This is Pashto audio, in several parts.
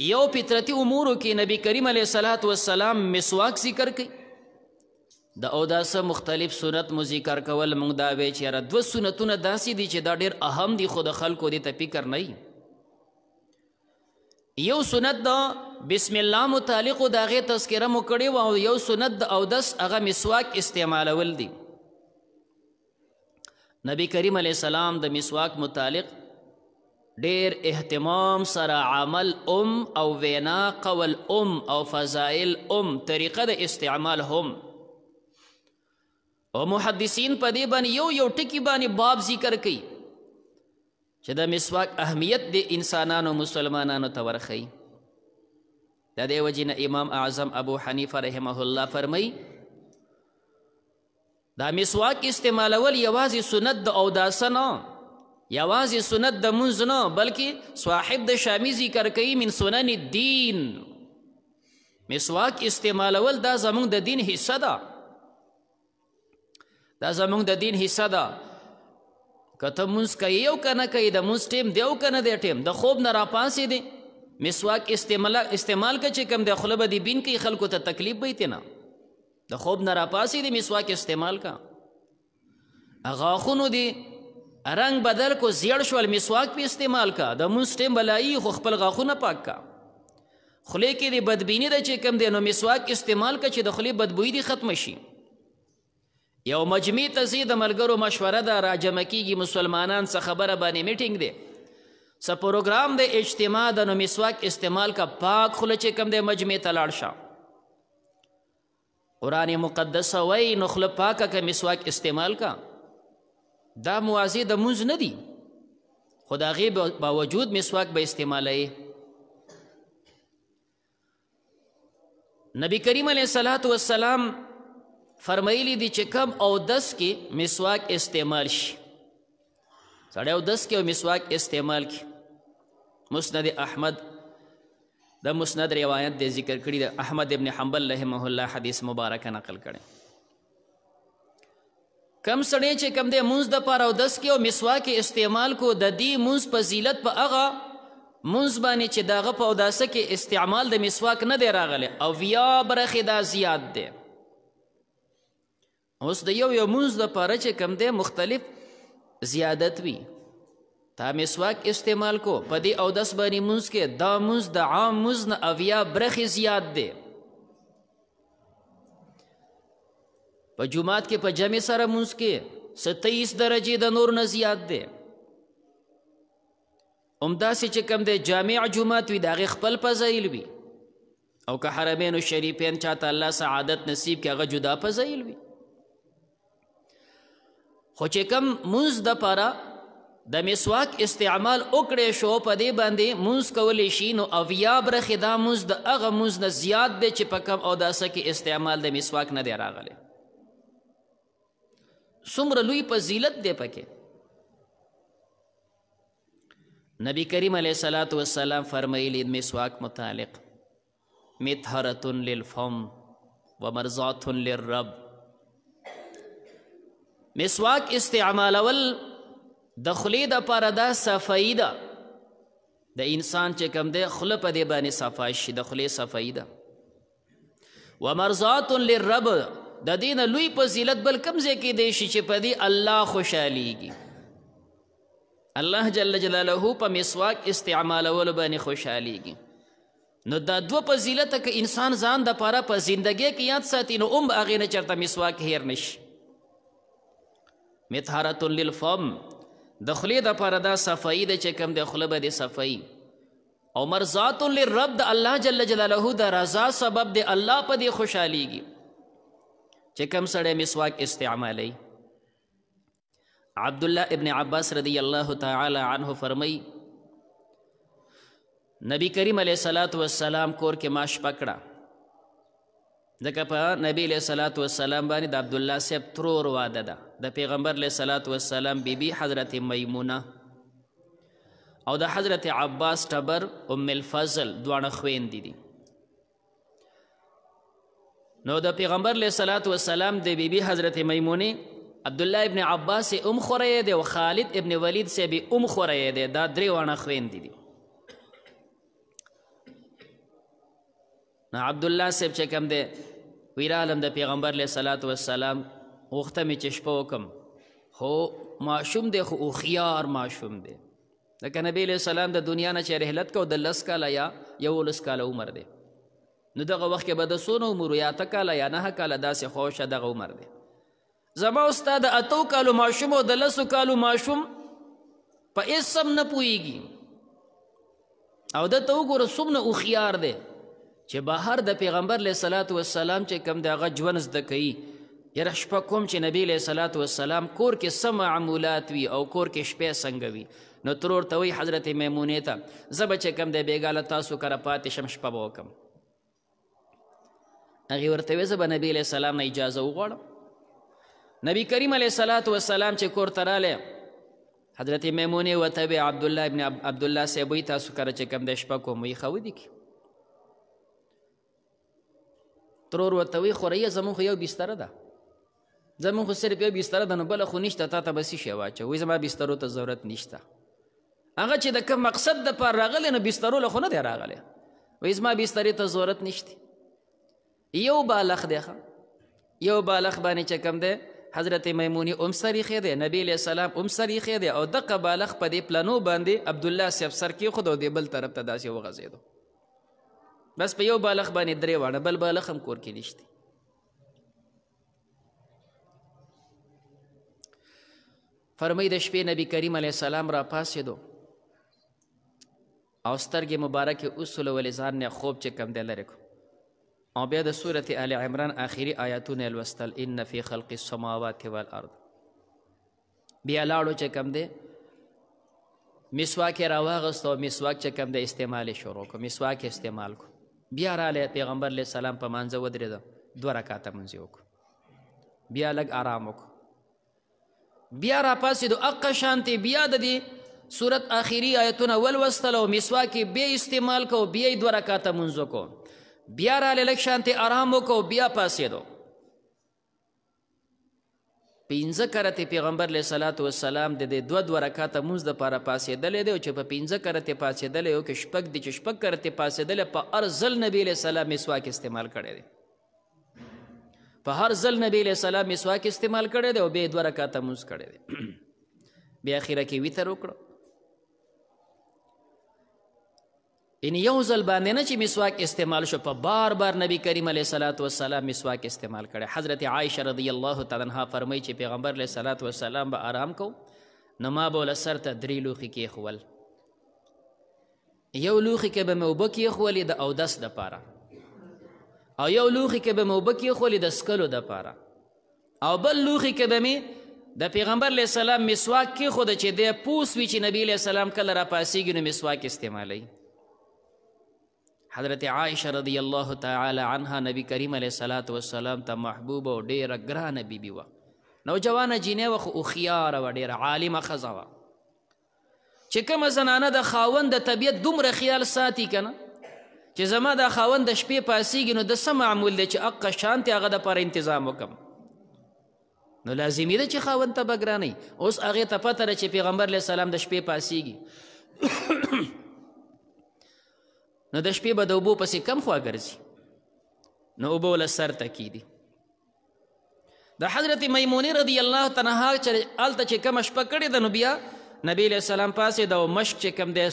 یو فطرتي امور کې نبی کریم علیه الصلاۃ والسلام مسواک ذکر کړي د او داسه مختلف سنت مو ذکر کول موږ دا وی چې را دو سنتونه داسې دي چې دا ډېر اهم دي خود خلکو دې ته فکر نه یو سنت دا بسم الله متعلق دا غي تذکره مو کړي او یو سنت دا او داس هغه مسواک استعمالول دي نبی کریم علیه السلام د مسواک متعلق ډیر اهتمام سره عمل ام او وینا قول ام او فضائل ام طریقه د استعمال هم او محدثین په دې باندې یو یو ټکی باندې باب ذکر کوي چې د مسواک اهمیت د انسانانو مسلمانانو ته ورخی د دې وجنه امام اعظم ابو حنیفه رحمه الله فرمایي دا مسواک استعمالول یوازې سنت د اوداسه نه یوازې سنت د منځ نه بلکې صاحب د شامی ذکر کوي من سنن الدین مسواک استعمالول دا زمونږ د دین حصہ ده دا زمونږ د دین حصہ ده کته مونږ کوي او کنه کوي د مونږ ټیم دیو کنه دی ټیم د خوب نه را پاسې دي مسواک استعمال استعمال کچ کم د خلبه دی بین کې خلکو ته تکلیف وي تینا د خوب نه را پاسې دي مسواک استعمال کا اغاخونو دی رنگ بدل کو زیړ شو مسواک په استعمال کا د مونږ بلای خو خپل غاخونه پاک کا خلی کې د بدبینی د چې کم دی نو مسواک استعمال کا چې د خلی بدبوئی دی ختم شي یو مجمع ته زی د ملګرو مشوره ده راجمع کیږي مسلمانان څخه خبره باندې میټینګ دی س پروګرام د اجتماع د نو مسواک استعمال کا پاک خله چې کم دی مجمع ته لاړ شه قران مقدس وای نخله پاکه کا مسواک استعمال کا دا موازی د منځ نه دی خو د هغې باوجود مسواک به استعمالوي نبی کریم علیه الصلاۃ والسلام فرمایلی دي چې کم او دس کې مسواک استعمال شي سړی او دس کې مسواک استعمال کی مسند احمد د مسند روایت د ذکر کړی د احمد ابن حنبل رحمه الله حدیث مبارک نقل کړي کم سړی چې کم دې مونږ د پاره او دس کې او مسواک استعمال کو د دې مونږ فضیلت په هغه مونږ باندې چې داغه په اوداسه کې استعمال د مسواک نه دی راغلی او بیا برخه دا زیات دی اوس د یو یو مونږ د پاره چې کم دې مختلف زیادت وی تا مسواک استعمال کو په دې اودس باندې مونږ کې دا مونږ د عام مونږ نه اویا برخه زیات دی په جمعات کې په جمع سره مونږ کې 27 درجه د نور نه زیات دی اومدا سي چې کم دی جامع جمعات وي دغه خپل فضایل وي او که حرمین شریفین چاته الله سعادت نصیب کې هغه جدا فضایل وي خو چې کم مونږ د پاره د مسواک استعمال وکړې شو په دې باندې مونږ کولې شي نو او یا برخه دا مونږ د هغه مونږ نه زیات به چې په کم او داسه کې استعمال د مسواک نه دی راغلی سمر لوی فضیلت دی پکې نبی کریم علیہ الصلات والسلام فرمایلی مسواک متعلق مطهرۃ للفم ومرضات للرب مسواک استعمالول د خلی د پاره د صفائی ده د انسان چې کم ده خله په دې باندې صفای شي د خلی صفائی ده ومرضات للرب د دین لوی فضیلت بل کم ځای کې دی چې په دې الله خوشاليږي الله جل جلاله په مسواک استعمال ول باندې خوشاليږي نو دا دو فضیلت ک انسان ځان د پاره په ژوندګي کې یاد ساتي نو اوم اغه نه چرته مسواک هیر نش مطهرۃ للفم د خلې د پاره دا صفائی د چکم د خله به د صفائی او مرزات للرب د الله جل جلاله د رضا سبب د الله په دې خوشاليږي چې کم سړی مسواک استعمالي عبد الله ابن عباس رضی الله تعالی عنہ فرمای نبی کریم علیہ الصلات والسلام کور کې ماش پکړه ځکه په نبی علیہ الصلات والسلام باندې د عبد الله سیب ترور واده ده د پیغمبر علیہ الصلات والسلام بیبي حضرت میمونه او د حضرت عباس تبر ام الفضل دوه خويندې دي, دي. نو د پیغمبر علیه الصلاۃ والسلام د بیبي حضرت میمونه عبد الله ابن عباس ام خوره دی او خالد ابن ولید سے به ام خوره دی دا درې وانه خوین دي نو عبد الله سیب چې کوم دی ویرالم د پیغمبر علیه الصلاۃ والسلام وخته می چشپو کم خو ماشوم دی خو خيار ماشوم دی دا نبی علیہ السلام د دنیا نه چې رحلت کو د لس کاله یا یو لس کاله عمر دی نو دغه وخت کې به د سونو عمر یا تکاله یا نه کاله داسې خوشه دغه عمر دی زما استاد اتو کالو ماشوم او د لسو کالو ماشوم په اسم نه پويږي او د تو ګور سمنه او خيار دی چې بهر د پیغمبر علیه صلوات و سلام چې کم دغه ژوند زده کوي یره شپه کوم چې نبی علیه صلوات و سلام کور کې سم معمولات وي او کور کې شپه څنګه وي نو ترور ته وی حضرت میمونې ته زب چې کم د بیګاله تاسو کرا پاتې شم شپه وکم هغه ورته وې زبر نبی علیہ السلام نه اجازه وغوړ نبی کریم علیہ الصلات والسلام چې کور تراله حضرت میمونه وتبع عبد الله ابن عبد الله سیبوی تاسو کر چې کم د شپه کوم وي خو دي ترور وتوي خوري زمو خو یو بستر ده زمون خو صرف یو بستر د نه بل خو نشته تا ته بسې شی واچوي زما بسترو ته ضرورت نشته هغه چې د کوم مقصد د پر راغلی نو بسترو له خو نه دی راغلی وایي زما بسترې ته ضرورت نشته یو بالغ دی یو بالغ باندې چې کم دی حضرت میمونی ام سریخې دی نبی علیہ السلام ام سریخې دی او دغه بالغ په دې پلانو باندې عبد الله سیب سر کې خود او دې بل طرف ته داسې وغځېدو بس په یو بالغ باندې درې واړه بل بالغ هم کور کې نشته فرمی د شپې نبی کریم علیه السلام را پاسېدو او سترګې مبارکې اوسولو ولې ځان نه خوب چې کم دی لرې کړو او بیا د سورته آل عمران آخري آیاتونه لوستل ان فی خلق السماوات والارض بیا لاړو چې کم دی مسواک راواغست او مسواک چې کم دی استعمال شروع کو مسواک استعمال کو بیا رااله پیغمبر علیہ السلام په مانځه ودرېد دوه رکعاته منځ وکړو بیا لګ آرام وکړو بیا را پاسې د اق شانتی بیا د دې صورت آخري آیتونه ول وستلو مسواک به استعمال کو بیا د ورکاته منځ کو بیا را لک شانتي آرام وکاو بیا پاسېدو پینځه کرته پیغمبر علیه صلوات و سلام د دې دوه دوه رکعاته موږ د پاره پاسېدلې دی او چې په پینځه کرته پاسېدلې او کې شپږ د شپږ کرته پاسېدلې په ارزل نبی علیه السلام مسواک استعمال کړی دی په هر ځل نبی علیه السلام مسواک استعمال کړی دی او به دوه رکعاته موږ کړی دی بیا اخیره کې ویتر وکړو ان یو ځل باندې نه چې مسواک استعمال شو په بار بار نبی کریم علیه صلوات و سلام مسواک استعمال کړي حضرت عائشه رضی الله تعالی عنها فرمایي چې پیغمبر علیه صلوات و سلام به آرام کو نو ما به ول سر ته درې لوخي کې خول یو لوخي کې به مې وبه کې خولې د اودس د پاره او یو لوخي کې به مې وبه کې خولې د سکلو د پاره او بل لوخي کې به مې د پیغمبر علیه السلام مسواک کې خود چې د پوس وی چې نبی علیه السلام کله را پاسیږي نو مسواک استعمالوي حضرت عائشہ رضی الله تعالی عنها نبی کریم علیہ الصلات والسلام ته محبوب او ډیره ګرانه بیبي و نوجوانه جینې وخ او خيار و ډیره عالمه خزا و چې کوم زنانه د خاوند د طبیعت دومره خیال ساتي کنه چې زما د خاوند د شپې پاسیږي نو د سم معمول دی چې اقا شانتي هغه د پر تنظیم وکم نو لازمی ده چې خاوند ته بګرانی اوس هغه ته پته چې پیغمبر علیہ السلام د شپې پاسیږي نو د شپې به د اوبو پسې کم خوا ګرځي نو اوبو له سر تکی دي د حضرت میمونې رضی الله عنها چې الته چې کم شپه کړې ده نو بیا نبی له سلام پاسې د مشک چې کم دی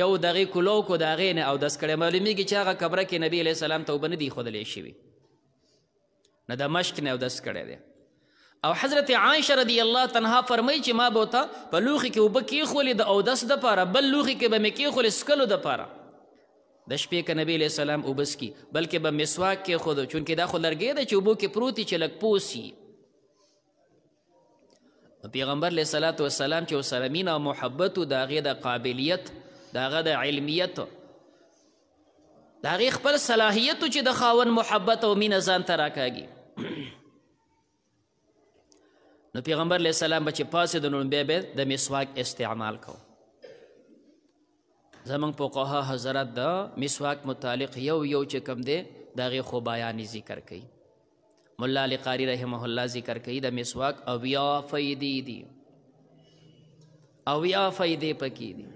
یو دغه کلو کو دغه نه او د سکړې معلومیږي چې هغه قبره کې نبی له سلام توبه نه دی خودلې شوی نه د مشک نه او د سکړې دی او حضرت عائشه رضی الله تنها فرمای چې ما بوته په لوخي کې وبکی خولې د اودس د پاره بل لوخي کې به مکی خولې سکلو د پاره د شپې ک نبی علیہ السلام وبس کی بلکې به مسواک کې خود چون کې دا خو لرګې د چوبو کې پروتي چې لګ پوسی پیغمبر علیہ الصلات والسلام چې وسره مینا او محبت او داغه د قابلیت داغه د علمیت داغه خپل صلاحیت چې د خاون محبت او مینا ځان ته راکاږي نو پیغمبر علیہ السلام بچ پاسه د نون به د مسواک استعمال کوو زمنګ فقها حضرت د مسواک متعلق یو یو چې کم دی دغه خو بیان ذکر کړي مولا علی قاری رحمه الله ذکر کړي د مسواک او یا فیدې دي او یا فیدې پکې دي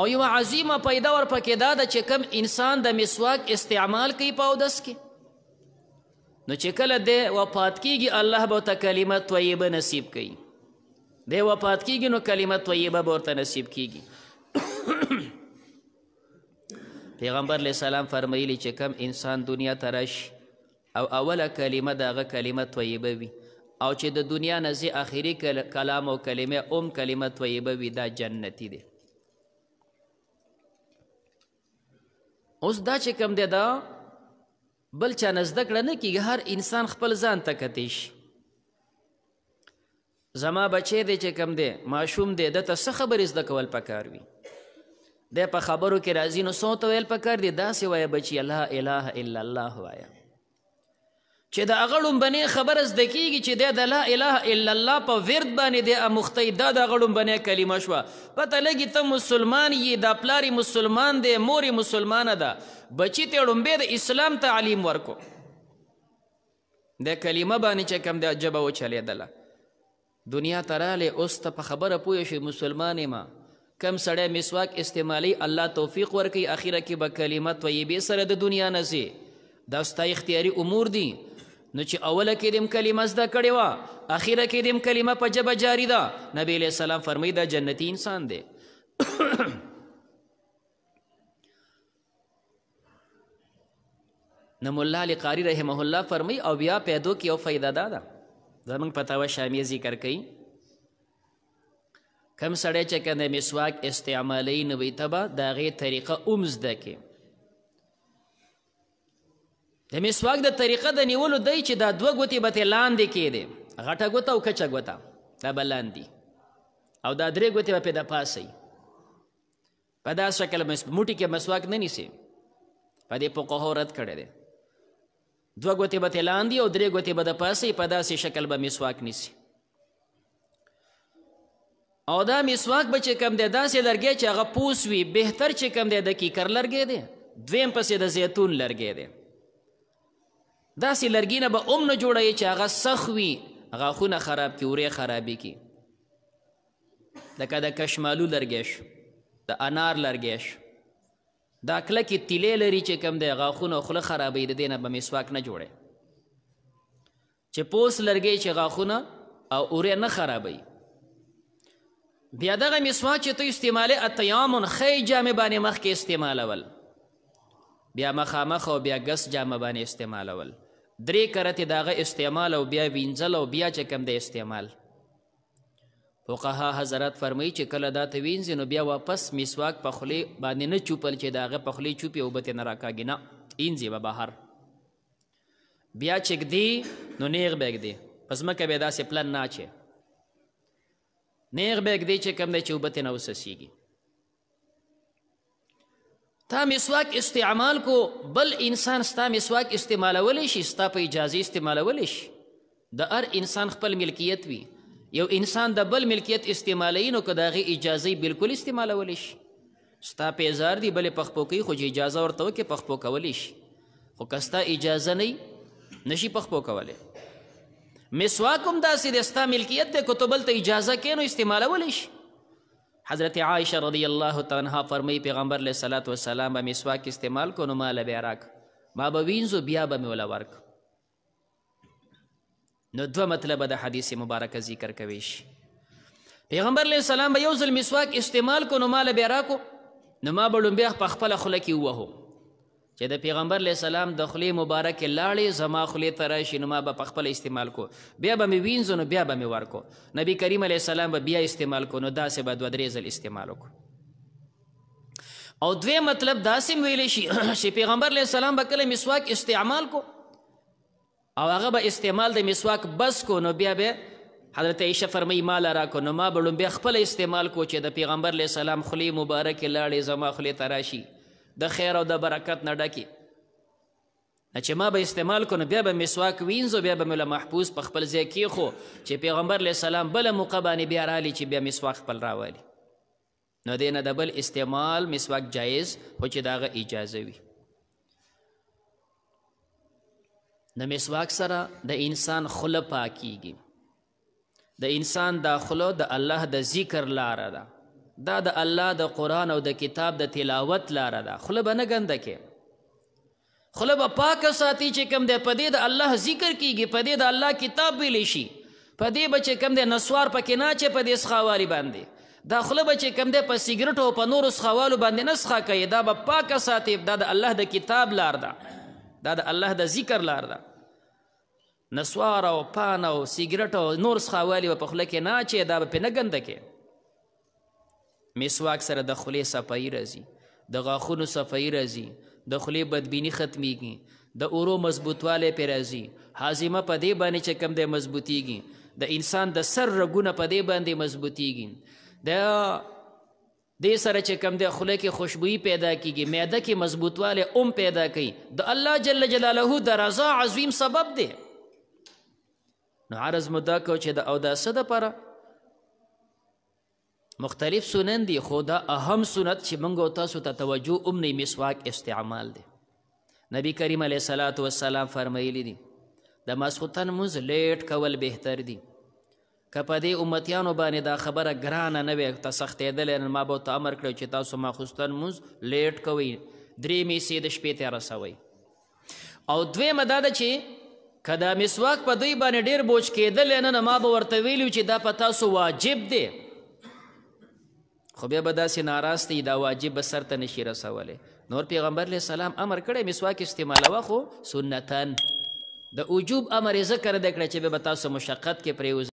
او یو عظیمه پیدا ور پکې دا د چې کم انسان د مسواک استعمال کوي په دس کې نو چې کله د وفات کیږي الله به ته کلمه طیبه نصیب کړي دی وفات کیږي نو کلمه طیبه ورته نصیب کیږي پیغمبر علیہ السلام فرمایلی چې کم انسان دنیا ترش او اوله کلمه دغه کلمه طیبه وي او چې د دنیا نزي اخیری کلام او کلمه اوم کلمه طیبه وي دا جنتی دی اوس دا چې کم دی دا بل چا نزدکړه نه کیږي هر انسان خپل ځان ته کتیش زما بچی دی چې کم دی ماشوم دی د ته څه خبرې زده کول پکار وي د په خبرو کې راځي نو څو ته ویل پکار دی داسې وایه بچی الله اله الا الله وایه چې د اغړم بنې خبر زده کیږي چې د لا اله الا الله په ورد باندې د مختی د اغړم بنې کلمه شو پته لګي ته مسلمان یې د پلاری مسلمان دی موري مسلمانه ده بچی ته لومبه د اسلام تعلیم ورکو د کلمه باندې چې کم د عجبه و چلېدله دنیا تراله اوس ته په خبره پوه شي مسلمانې ما کم سړی مسواک استعمالی الله توفیق ورکي اخیره کې به کلمه طیبه سره د دنیا نه سي دا ستا اختیاري امور دي نو چې اوله کې دیم کلمه زده کړې و اخیره کې دیم کلمه په جبه جاری ده نبی له سلام فرمایي دا جنتی انسان دی نو مولا علی قاری رحمه الله فرمایي او بیا پیدو کې او فائدہ دادا دا. زمونږ په تاوه شامیې ذکر کوي کم سړی چې کنه مسواک استعمالی نه وي تبه د هغې طریقه اوم زده کې د مسواک د طریقه د نیولو دی چې دا دوه ګوتې به ترې لاندې کېدې غټه ګوته او کچه ګوته دا به لاندې او دا درې ګوتې به پې د پاسئ په دا شکل موټي کې مسواک نه نیسي په دې فقهو رد کړی دی دوه ګوتې به لاندې او درې ګوتې به د پاسې په داسې شکل به مسواک نیسي او دا مسواک به چې کم دی داسې لرګی چې هغه پوس وي بهتر چې کم دی د کیکر لرګی دی دویم پسې د زیتون لرګی دی داسې لرګي نه به ام نه جوړوي چې هغه سخ وي غاښونه خراب کی وری خرابې کی لکه د کشمالو لرګی شو د انار لرګی شو دا کلکې تیلې لري چې کم دی غاخونه خوله خرابې د دینه به مسواک نه جوړي چې پوس لرګي چې غاخونه او اورې نه خرابې بیا دغه مسواک چې ته استعماله اتیامن خې جامه باندې مخ کې استعمالول بیا مخامخ او بیا ګس جامه باندې استعمالول درې کرته داغه استعمال او بیا وینځل او بیا چې کم دی استعمال فقها حضرات فرمایي چې کله دا ته وینځي نو بیا واپس میسواک په خولې باندې نه چوپل چې داغه په خولې چوپي او بته نه راکاږي نه اینځي به بهر بیا چې دی نو نیغ بیگ دی پس مکه به داسې پلن نه اچي نیغ بیگ دی چې کم دی چې وبته نه وسسیږي تا مسواک استعمال کو بل انسان ستا مسواک استعمالولی شي ستا په اجازه استعمالولی شي د هر انسان خپل ملکیت وي یو انسان د بل ملکیت استعمالوي نو که د هغې اجازه بالکل استعمالولی شي ستا په ازار دی بلې پخپو کوي خو اجازه ورته وکړي پخپو کولی شي خو که ستا اجازه نه نشي پخپو کولی مسواک هم داسې دی ستا ملکیت دی که ته بل ته اجازه کې نو استعمالولی شي حضرت عائشہ رضی اللہ تعالی فرمای پیغمبر علیہ الصلوۃ والسلام به مسواک استعمال کو نو مال به راک ما به وینځو بیا به مولا ورک نو دو مطلب د حدیث مبارکه ذکر کوي پیغمبر علیه السلام به یو ځل مسواک استعمال کو نو مال بیا راکو نو ما به لومبیا په خپل خوله کې ووهو چې د پیغمبر علیه السلام د خولې مبارکې لاړې زما خولې ته راشي نو ما به په خپله استعمال کو بیا به مې وینځو نو بیا به مې ورکو نبی کریم علیه السلام به بیا استعمال کو نو داسې به دوه درې ځل استعمال وکړو او دوی مطلب داسې ویلی شي چې پیغمبر علیه السلام به کله مسواک استعمال کو او هغه به استعمال د مسواک بس کو نو بیا به حضرت عائشہ فرمای مال را کو نو ما بلوم بیا خپل استعمال کو چې د پیغمبر علی سلام خلی مبارک لاړې زما خلی تراشی د خیر او د برکت نه ډکی چې ما به استعمال کو نو بیا به مسواک وینځو بیا به مله محفوظ په خپل ځای کې خو چې پیغمبر علی سلام بل موقع باندې بیا رالی چې بیا مسواک خپل راوالي نو دینه د بل استعمال مسواک جایز خو چې داغه اجازه وي د مسواک سره د انسان خوله پاکیږي د انسان دا خوله د الله د ذکر لاره ده دا د الله د قران او د کتاب د تلاوت لاره ده خوله به نه ګنده کې خوله به پاک ساتي چې کوم د پدې د الله ذکر کیږي پدې د الله کتاب ویل شي پدې به چې کوم د نسوار پکې نه چې پدې سخاواري باندې دا خوله به چې کوم د په سیګریټ او په نورو سخوالو باندې نه سخا کوي دا به پاک ساتي دا د الله د کتاب لار ده دا د الله د ذکر لار ده نسوار او پان او سیګریټ او نور څخوالی په خوله کې نه چې دا په نه ګنده کې میسواک سره د خولې صفایي راځي د غاښونو صفایي راځي د خولې بدبینی ختميږي د اورو مضبوطواله پر راځي حازمه په دې باندې چې کم دې مضبوطيږي د انسان د سر رګونه په دې باندې مضبوطيږي د دې سره چې کم د خله کې خوشبوئی پیدا کیږي معده کې مضبوطواله اوم پیدا کوي د الله جل جلاله د رضا عظیم سبب دی نو عرض مدا کو چې د او د صد پر مختلف سنن دي خو دا اهم سنت چې موږ تاسو ته توجه اوم نه مسواک استعمال دی نبی کریم علیه الصلاۃ والسلام فرمایلی دي د ماسخوتن موز لیټ کول بهتر دي کپدی امتیانو باندې دا خبره ګرانه نه وي ته سختېدل نن ما به ته امر کړو چې تاسو ماخوستن موز لیټ کوئ درې میسې د شپې ته رسوئ او دویمه دا ده چې کدا مسواک په دوی باندې ډیر بوج کېدل نه نه ما به ورته ویلو چې دا په تاسو واجب دی خو بیا به داسې ناراستي دا واجب به سرته نشي رسولی نور پیغمبر علیه السلام امر کړی مسواک استعمالوه خو سنتن د وجوب امر یې ذکر دی کړی چې بیا به تاسو مشقت کې پرېوځئ